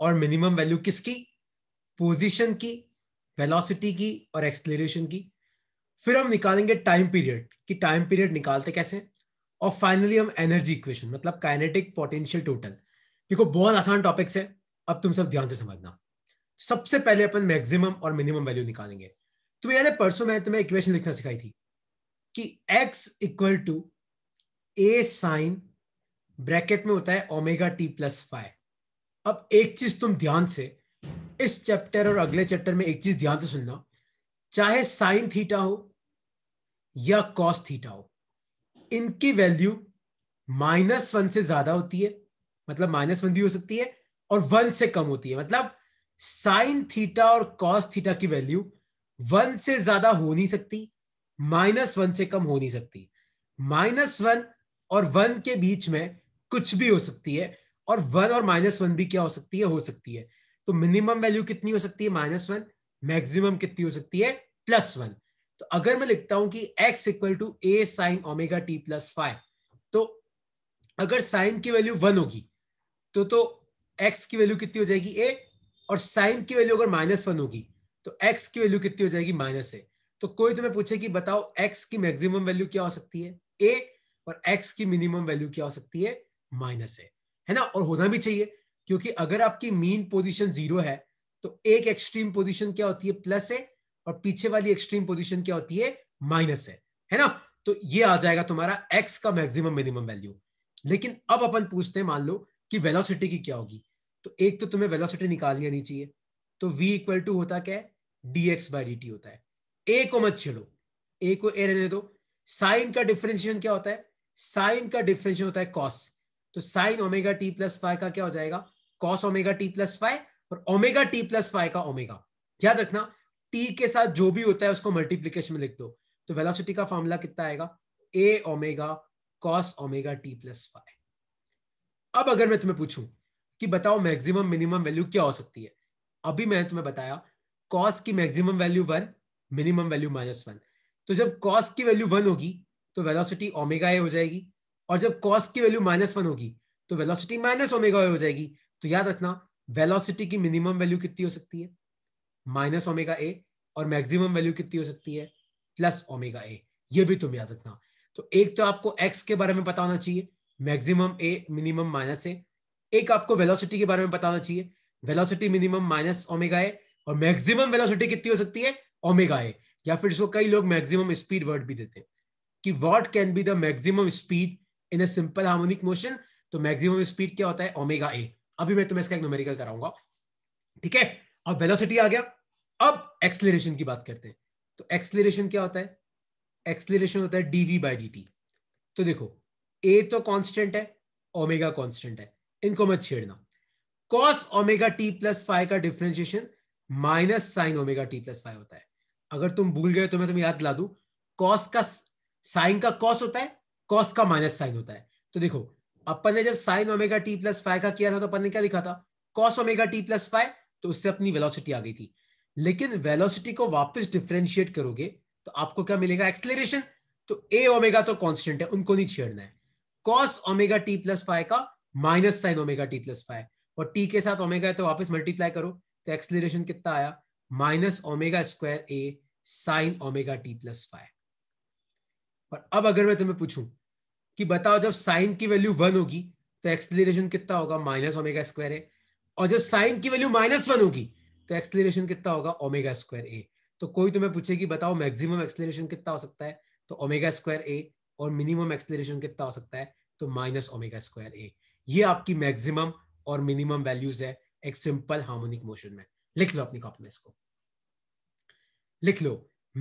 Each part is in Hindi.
और मिनिमम वैल्यू किसकी पोजीशन की वेलोसिटी की और एक्सलेशन की फिर हम निकालेंगे टाइम पीरियड कि टाइम पीरियड निकालते कैसे और फाइनली हम एनर्जी इक्वेशन मतलब काइनेटिक पोटेंशियल टोटल देखो बहुत आसान टॉपिक्स है अब तुम सब ध्यान से समझना सबसे पहले अपन मैक्सिमम और मिनिमम वैल्यू निकालेंगे तुम्हें याद है परसों मैंने तुम्हें इक्वेशन लिखना सिखाई थी कि x equal to A sine bracket में होता है ओमेगा टी प्लस फाइव अब एक चीज तुम ध्यान से इस चैप्टर और अगले चैप्टर में एक चीज ध्यान से सुनना चाहे साइन थीटा हो या कॉस थीटा हो इनकी वैल्यू माइनस वन से ज्यादा होती है मतलब माइनस वन भी हो सकती है और वन से कम होती है मतलब साइन थीटा और कॉस थीटा की वैल्यू वन से ज्यादा हो नहीं सकती माइनस वन से कम हो नहीं सकती माइनस वन और वन के बीच में कुछ भी हो सकती है और वन और माइनस वन भी क्या हो सकती है हो सकती है तो मिनिमम वैल्यू कितनी हो सकती है माइनस वन मैक्सिमम कितनी हो सकती है प्लस वन तो अगर मैं लिखता हूं कि X equal to A sine omega T plus five तो अगर साइन की वैल्यू वन होगी तो तो एक्स की वैल्यू कितनी हो जाएगी ए और साइन की वैल्यू अगर माइनस वन होगी तो एक्स की वैल्यू कितनी हो जाएगी माइनस ए तो कोई तुम्हें पूछे कि बताओ एक्स की मैक्सिमम वैल्यू क्या हो सकती है ए और एक्स की मिनिमम वैल्यू क्या हो सकती है माइनस ए है ना और होना भी चाहिए क्योंकि अगर आपकी मीन पोजीशन जीरो है तो एक एक्सट्रीम पोजीशन क्या होती है प्लस है और पीछे वाली एक्सट्रीम पोजीशन क्या होती है माइनस है है ना तो ये आ जाएगा तुम्हारा एक्स का मैक्सिमम मिनिमम वैल्यू लेकिन अब अपन पूछते हैं मान लो कि वेलोसिटी की क्या होगी तो एक तो तुम्हें वेलोसिटी निकालनी आनी चाहिए तो वी इक्वल टू होता क्या है D X by D T होता है ए को मत छेड़ो ए को ए रहने दो साइन का डिफरेंशिएशन क्या होता है साइन का डिफरेंशिएशन होता है कॉस तो sine omega T plus five का क्या हो जाएगा cos omega T plus five और ओमेगा टी प्लस फाइव का ओमेगा याद रखना टी के साथ जो भी होता है उसको मल्टीप्लीकेशन में लिख दो तो वेलोसिटी का फॉर्मूला कितना आएगा A omega cos omega T plus five अब अगर मैं तुम्हें पूछूं कि बताओ मैक्सिमम मिनिमम वैल्यू क्या हो सकती है अभी मैंने तुम्हें बताया कॉस की maximum value one minimum value minus one तो जब कॉस की वैल्यू वन होगी तो वेलोसिटी ओमेगा ए हो जाएगी और जब कॉस्ट की वैल्यू माइनस वन होगी तो वेलोसिटी माइनस ओमेगा हो जाएगी तो याद रखना वेलोसिटी की मिनिमम वैल्यू कितनी हो सकती है माइनस ओमेगा ए और मैक्सिमम वैल्यू कितनी हो सकती है प्लस ओमेगा ए ये भी तुम याद रखना तो एक तो आपको एक्स के बारे में पता होना चाहिए maximum A minimum minus A एक आपको वेलोसिटी के बारे में पता होना चाहिए velocity minimum minus omega A और मैक्सिमम वेलोसिटी कितनी हो सकती है ओमेगा ए या फिर इसको कई लोग मैक्सिमम स्पीड वर्ड भी देते हैं कि what can be the maximum speed in a simple harmonic motion तो मैक्सिमम स्पीड क्या होता है ओमेगा ए अभी मैं तुम्हें इसका एक न्यूमेरिकल कराऊंगा ठीक है अब वेलोसिटी आ गया अब एक्सलेशन की बात करते हैं तो एक्सलेशन क्या होता है एक्सलेशन होता है डीवी बाई डी तो देखो ए तो कॉन्स्टेंट है ओमेगा कॉन्स्टेंट है इनको मत छेड़ना cos omega T plus five का differentiation minus sine omega T plus five होता है अगर तुम भूल गए तो मैं तुम्हें याद दिला दू कॉस का साइन का कॉस होता है कॉस का माइनस साइन होता है तो देखो अपन ने जब sine omega T plus five का किया था तो अपन ने क्या लिखा था cos omega T plus five तो उससे अपनी वेलोसिटी आ गई थी लेकिन वेलोसिटी को वापस डिफ्रेंशिएट करोगे तो आपको क्या मिलेगा एक्सलेशन तो ए ओमेगा तो कॉन्स्टेंट है उनको नहीं छेड़ना है cos omega T plus five का minus sine omega T plus five और टी के साथ ओमेगा है तो वापस मल्टीप्लाई करो तो एक्सलेशन कितना आया minus omega square a sine omega T plus five और अब अगर मैं तुम्हें पूछूं कि बताओ जब साइन की वैल्यू वन होगी तो एक्सलेशन कितना होगा माइनस ओमेगा स्क्वायर ए और जब साइन की वैल्यू माइनस वन होगी तो एक्सलेशन कितना होगा ओमेगा स्क्वायर ए तो कोई तुम्हें पूछे कि बताओ मैक्सिमम एक्सलेशन कितना हो सकता है तो ओमेगा स्क्वायर ए और मिनिमम एक्सलेशन कितना हो सकता है तो माइनस ओमेगा स्क्वायर ए ये आपकी मैक्सिमम और मिनिमम वैल्यूज है एक सिंपल हार्मोनिक मोशन में लिख लो अपनी कॉपी में इसको लिख लो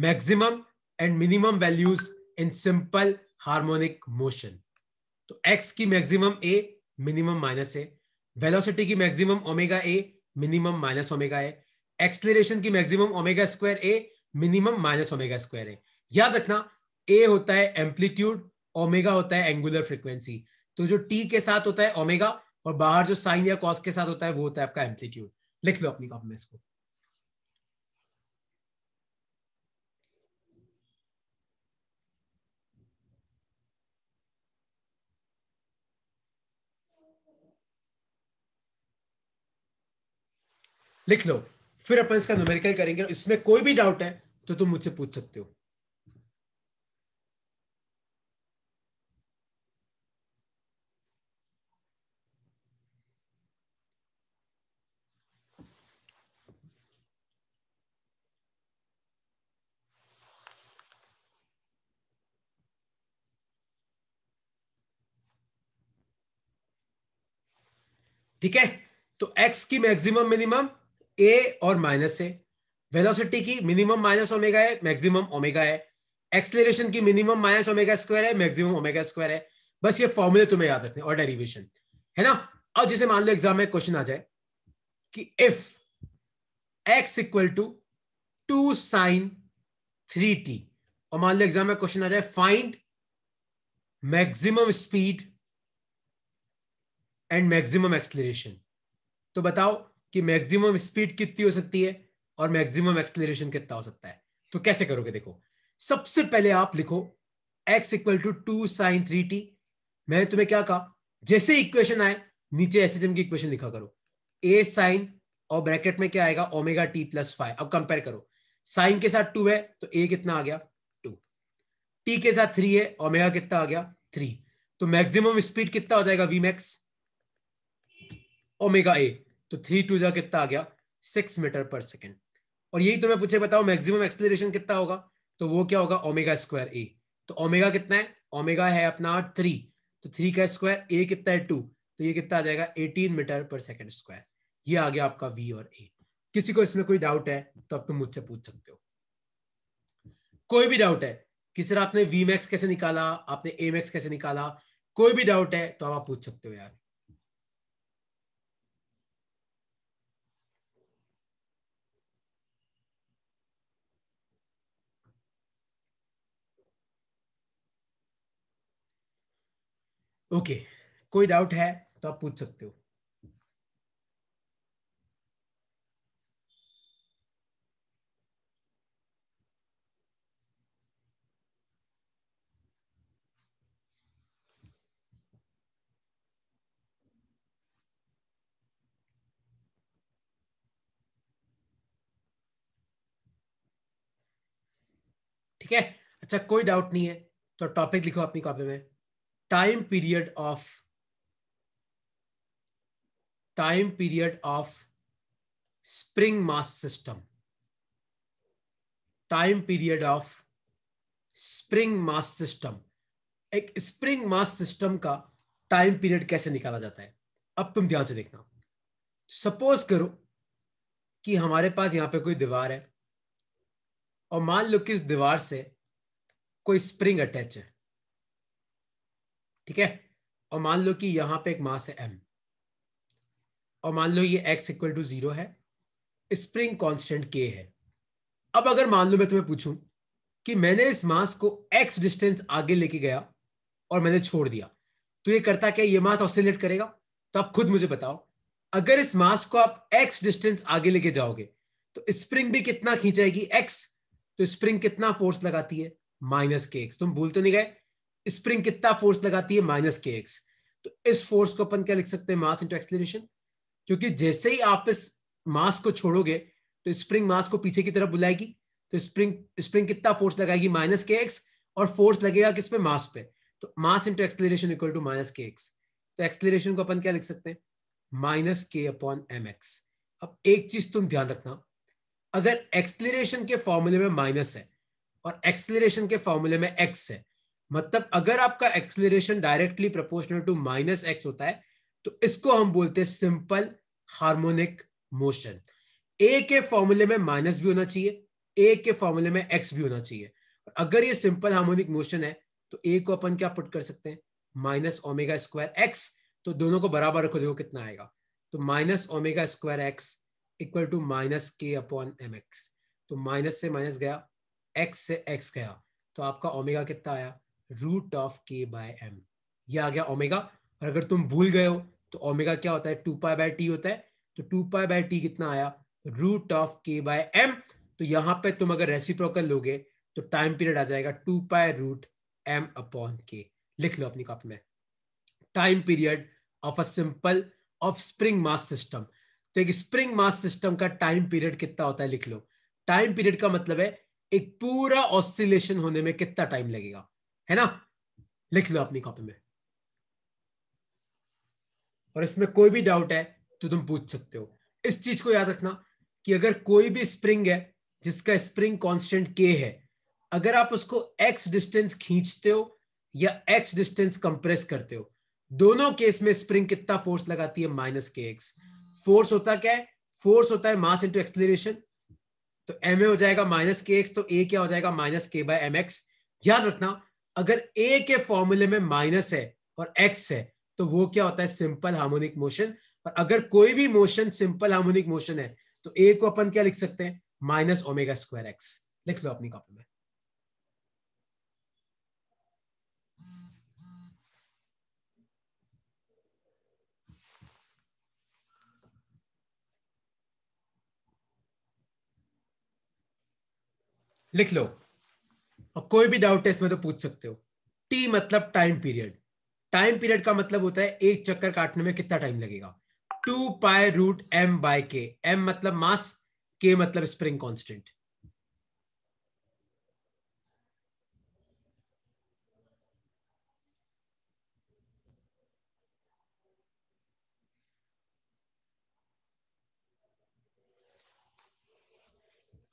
maximum and minimum values in simple harmonic motion तो एक्स की maximum A minimum minus a velocity की maximum omega a minimum minus omega a acceleration की maximum omega square a minimum minus omega square है याद रखना ए होता है एम्पलीट्यूड ओमेगा होता है एंगुलर फ्रिक्वेंसी तो जो टी के साथ होता है ओमेगा और बाहर जो साइन या कॉस के साथ होता है वो होता है आपका एम्पलीट्यूड लिख लो अपनी कॉपी में इसको लिख लो फिर अपन इसका न्यूमेरिकल करेंगे इसमें कोई भी डाउट है तो तुम मुझसे पूछ सकते हो ठीक है तो x की मैक्सिमम मिनिमम ए और माइनस है वेलोसिटी की मिनिमम माइनस ओमेगा है मैक्सिमम ओमेगा है एक्सलेशन की मिनिमम माइनस ओमेगा स्क्वायर है मैक्सिमम ओमेगा स्क्वायर है बस ये फॉर्मूले तुम्हें याद रखने और डेरिवेशन है ना और जैसे मान लो एग्जाम में क्वेश्चन आ जाए कि if x equal to two sine three t और मान लो एग्जाम में क्वेश्चन आ जाए find maximum speed and maximum acceleration तो बताओ कि मैक्सिमम स्पीड कितनी हो सकती है और मैक्सिमम एक्सलेशन कितना हो सकता है तो कैसे करोगे देखो सबसे पहले आप लिखो x equal to two sine three t मैंने तुम्हें क्या कहा जैसे इक्वेशन आए नीचे एस की इक्वेशन लिखा करो ए साइन और ब्रैकेट में क्या आएगा ओमेगा टी प्लस फाइव अब कंपेयर करो साइन के साथ टू है तो ए कितना आ गया टू टी के साथ थ्री है ओमेगा कितना आ गया थ्री तो मैक्सिमम स्पीड कितना हो जाएगा वी मैक्स ओमेगा ए तो थ्री टू जा कितना आ गया सिक्स मीटर पर सेकेंड और यही तुम्हें तो पूछे बताओ मैक्सिमम एक्सेलरेशन कितना होगा तो वो क्या होगा ओमेगा स्क्वायर ए तो ओमेगा कितना है ओमेगा है अपना थ्री तो थ्री का स्क्वायर ए कितना है टू तो ये कितना आ जाएगा eighteen metre per second square ये आ गया आपका वी और ए किसी को इसमें कोई डाउट है तो आप तुम तो मुझसे पूछ सकते हो कोई भी डाउट है कि सर आपने वी मैक्स कैसे निकाला आपने ए मैक्स कैसे निकाला कोई भी डाउट है तो आप पूछ सकते हो यार ओके कोई डाउट है तो आप पूछ सकते हो ठीक है अच्छा कोई डाउट नहीं है तो टॉपिक लिखो अपनी कॉपी में time period of time period of spring mass system time period of spring mass system एक स्प्रिंग मास सिस्टम का टाइम पीरियड कैसे निकाला जाता है अब तुम ध्यान से देखना सपोज करो कि हमारे पास यहाँ पे कोई दीवार है और मान लो कि इस दीवार से कोई स्प्रिंग अटैच है ठीक है और मान लो कि यहां पे एक मास है एम और मान लो ये एक्स इक्वल टू जीरो है स्प्रिंग कांस्टेंट के है अब अगर मान लो मैं तुम्हें पूछूं कि मैंने इस मास को एक्स डिस्टेंस आगे लेके गया और मैंने छोड़ दिया तो ये करता क्या ये मास ऑसिलेट करेगा तो आप खुद मुझे बताओ अगर इस मास को आप एक्स डिस्टेंस आगे लेके जाओगे तो स्प्रिंग भी कितना खींचेगी एक्स तो स्प्रिंग कितना फोर्स लगाती है माइनस के एक्स तुम भूलते तो नहीं गए स्प्रिंग कितना फोर्स लगाती है माइनस के एक्स तो इस फोर्स को अपन क्या लिख सकते हैं मास इंटू एक्सलेशन क्योंकि जैसे ही आप इस मास को छोड़ोगे तो स्प्रिंग मास को पीछे की तरफ बुलाएगी तो स्प्रिंग स्प्रिंग कितना फोर्स लगाएगी माइनस के एक्स और फोर्स लगेगा किस पे मास पे तो mass into acceleration equal to minus k x तो एक्सलेशन को अपन क्या लिख सकते हैं minus k upon m x अब एक चीज तुम ध्यान रखना अगर एक्सलेशन के फॉर्मूले में माइनस है और एक्सलेशन के फॉर्मूले में एक्स है मतलब अगर आपका acceleration directly proportional to minus x होता है तो इसको हम बोलते हैं सिंपल हार्मोनिक मोशन ए के फॉर्मूले में माइनस भी होना चाहिए ए के फॉर्मूले में एक्स भी होना चाहिए अगर ये सिंपल हार्मोनिक मोशन है तो ए को अपन क्या पुट कर सकते हैं माइनस ओमेगा स्क्वायर एक्स तो दोनों को बराबर रखो देखो कितना आएगा तो minus omega square x equal to minus k upon m x तो माइनस से माइनस गया एक्स से एक्स गया तो आपका ओमेगा कितना आया root of k by m ये आ गया ओमेगा और अगर तुम भूल गए हो तो ओमेगा क्या होता है टू पाई बाय टी होता है तो टू पाई बाय टी कितना आया root of k by m तो यहां पे तुम अगर रेसिप्रोकल लोगे तो टाइम पीरियड आ जाएगा two pi root m upon k लिख लो अपनी कॉपी में time period of a simple of spring mass system तो एक स्प्रिंग मास सिस्टम का टाइम पीरियड कितना होता है लिख लो टाइम पीरियड का मतलब है एक पूरा ऑसिलेशन होने में कितना टाइम लगेगा है ना लिख लो अपनी कॉपी में और इसमें कोई भी डाउट है तो तुम पूछ सकते हो इस चीज को याद रखना कि अगर कोई भी स्प्रिंग है जिसका स्प्रिंग कांस्टेंट के है अगर आप उसको एक्स डिस्टेंस खींचते हो या एक्स डिस्टेंस कंप्रेस करते हो दोनों केस में स्प्रिंग कितना फोर्स लगाती है माइनस के एक्स फोर्स होता क्या है फोर्स होता है मास इंटू एक्सलेशन तो एम ए हो जाएगा माइनस के एक्स तो ए क्या हो जाएगा माइनस के बाय एम एक्स याद रखना अगर ए के फॉर्मूले में माइनस है और एक्स है तो वो क्या होता है सिंपल हार्मोनिक मोशन और अगर कोई भी मोशन सिंपल हार्मोनिक मोशन है तो ए को अपन क्या लिख सकते हैं माइनस ओमेगा स्क्वायर एक्स लिख लो अपनी कॉपी में लिख लो और कोई भी डाउट है इसमें तो पूछ सकते हो टी मतलब टाइम पीरियड टाइम पीरियड का मतलब होता है एक चक्कर काटने में कितना टाइम लगेगा two pi root m by k m मतलब मास के मतलब स्प्रिंग कांस्टेंट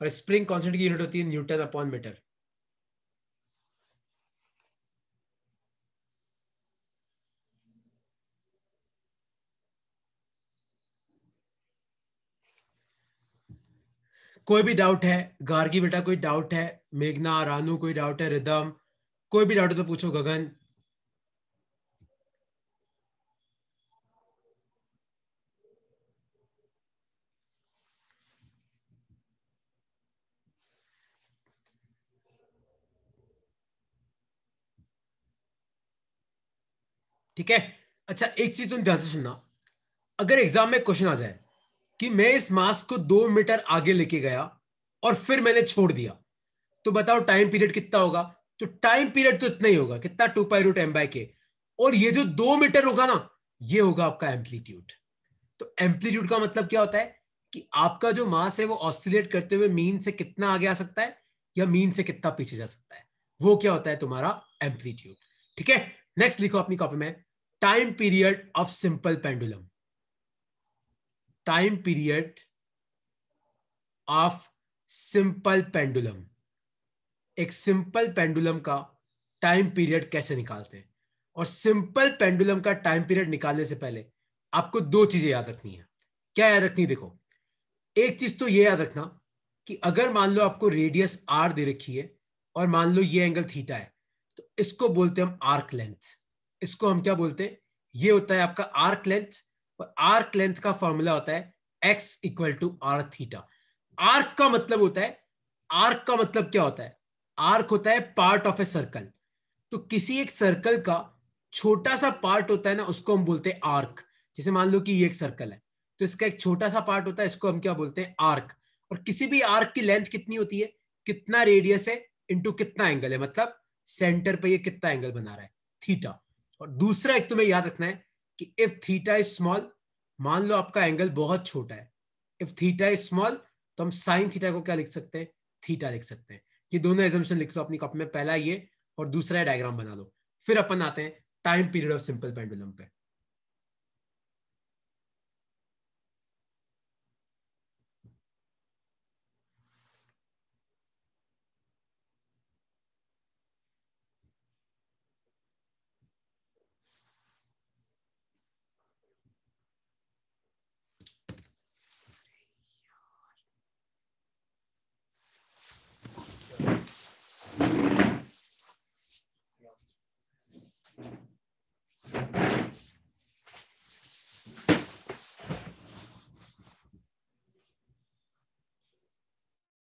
और स्प्रिंग कांस्टेंट की यूनिट होती है न्यूटन अपॉन मीटर कोई भी डाउट है गार्गी बेटा कोई डाउट है मेघना रानू कोई डाउट है रिदम कोई भी डाउट है तो पूछो गगन ठीक है अच्छा एक चीज तुम ध्यान से सुनना अगर एग्जाम में क्वेश्चन आ जाए कि मैं इस मास्क को दो मीटर आगे लेके गया और फिर मैंने छोड़ दिया तो बताओ टाइम पीरियड कितना होगा तो टाइम पीरियड तो इतना ही होगा कितना two pi root m by k और ये जो दो मीटर होगा ना ये होगा आपका एम्पलीट्यूड तो एम्पलीट्यूड का मतलब क्या होता है कि आपका जो मास है वो ऑसिलेट करते हुए मीन से कितना आगे आ सकता है या मीन से कितना पीछे जा सकता है वो क्या होता है तुम्हारा एम्पलीट्यूड ठीक है नेक्स्ट लिखो अपनी कॉपी में time period of simple pendulum time period of simple pendulum एक सिंपल पेंडुलम का टाइम पीरियड कैसे निकालते हैं और सिंपल पेंडुलम का टाइम पीरियड निकालने से पहले आपको दो चीजें याद रखनी है क्या याद रखनी देखो एक चीज तो ये याद रखना कि अगर मान लो आपको रेडियस आर दे रखी है और मान लो ये एंगल थीटा है तो इसको बोलते हैं हम आर्क लेंथ इसको हम क्या बोलते हैं ये होता है आपका आर्क लेंथ आर्क लेंथ का फॉर्मूला होता है x equal to r theta arc का मतलब होता है आर्क का मतलब क्या होता है आर्क होता है पार्ट ऑफ ए सर्कल तो किसी एक सर्कल का छोटा सा पार्ट होता है ना उसको हम बोलते हैं आर्क जैसे मान लो कि ये एक सर्कल है तो इसका एक छोटा सा पार्ट होता है इसको हम क्या बोलते हैं आर्क और किसी भी आर्क की लेंथ कितनी होती है कितना रेडियस है इंटू कितना एंगल है मतलब सेंटर पे ये कितना एंगल बना रहा है थीटा और दूसरा एक तुम्हें याद रखना है कि इफ थीटा इज स्मॉल मान लो आपका एंगल बहुत छोटा है इफ थीटा इज स्मॉल तो हम साइन थीटा को क्या लिख सकते हैं थीटा लिख सकते हैं ये दोनों एजम्पन लिख लो अपनी कॉपी में पहला ये और दूसरा डायग्राम बना लो फिर अपन आते हैं time period of simple pendulum पे